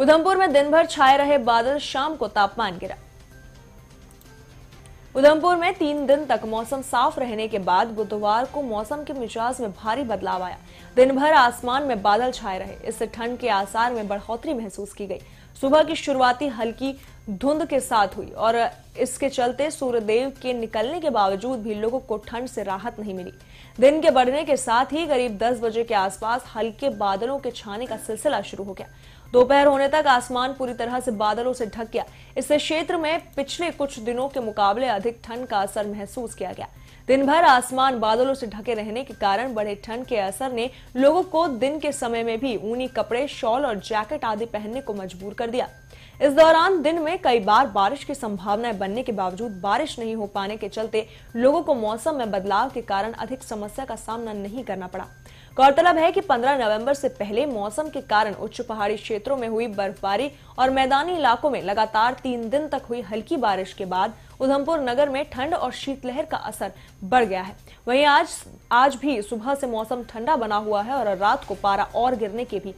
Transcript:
उधमपुर में दिन भर छाए रहे बादल शाम को तापमान गिरा उधमपुर में तीन दिन तक मौसम साफ रहने के बाद बुधवार को मौसम के मिजाज में भारी बदलाव आया दिन भर आसमान में बादल छाए रहे इससे ठंड के आसार में बढ़ोतरी महसूस की गई सुबह की शुरुआती हल्की धुंध के साथ हुई और इसके चलते सूर्यदेव के निकलने के बावजूद भी लोगों को ठंड से राहत नहीं मिली दिन के बढ़ने के साथ ही करीब 10 बजे के आसपास हल्के बादलों के छाने का सिलसिला शुरू हो गया दोपहर होने तक आसमान पूरी तरह से बादलों से ढक गया इससे क्षेत्र में पिछले कुछ दिनों के मुकाबले अधिक ठंड का असर महसूस किया गया दिन भर आसमान बादलों से ढके रहने के कारण बड़े ठंड के असर ने लोगों को दिन के समय में भी ऊनी कपड़े शॉल और जैकेट आदि पहनने को मजबूर कर दिया इस दौरान दिन में कई बार बारिश की संभावनाएं बनने के बावजूद बारिश नहीं हो पाने के चलते लोगों को मौसम में बदलाव के कारण अधिक समस्या का सामना नहीं करना पड़ा गौरतलब है कि 15 नवंबर से पहले मौसम के कारण उच्च पहाड़ी क्षेत्रों में हुई बर्फबारी और मैदानी इलाकों में लगातार तीन दिन तक हुई हल्की बारिश के बाद उधमपुर नगर में ठंड और शीतलहर का असर बढ़ गया है वहीं आज आज भी सुबह से मौसम ठंडा बना हुआ है और रात को पारा और गिरने के भी